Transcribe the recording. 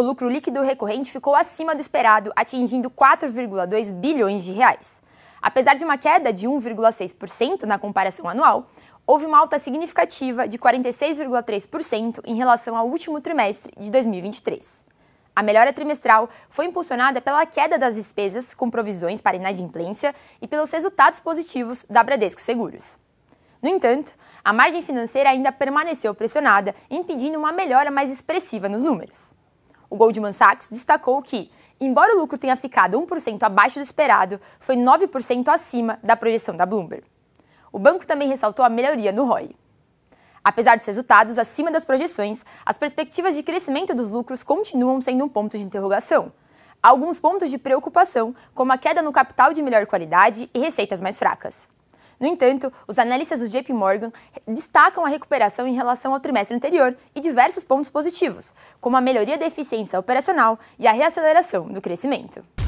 O lucro líquido recorrente ficou acima do esperado, atingindo 4,2 bilhões de reais. Apesar de uma queda de 1,6% na comparação anual, houve uma alta significativa de 46,3% em relação ao último trimestre de 2023. A melhora trimestral foi impulsionada pela queda das despesas com provisões para inadimplência e pelos resultados positivos da Bradesco Seguros. No entanto, a margem financeira ainda permaneceu pressionada, impedindo uma melhora mais expressiva nos números. O Goldman Sachs destacou que, embora o lucro tenha ficado 1% abaixo do esperado, foi 9% acima da projeção da Bloomberg. O banco também ressaltou a melhoria no ROI. Apesar dos resultados acima das projeções, as perspectivas de crescimento dos lucros continuam sendo um ponto de interrogação. Há alguns pontos de preocupação, como a queda no capital de melhor qualidade e receitas mais fracas. No entanto, os analistas do JP Morgan destacam a recuperação em relação ao trimestre anterior e diversos pontos positivos, como a melhoria da eficiência operacional e a reaceleração do crescimento.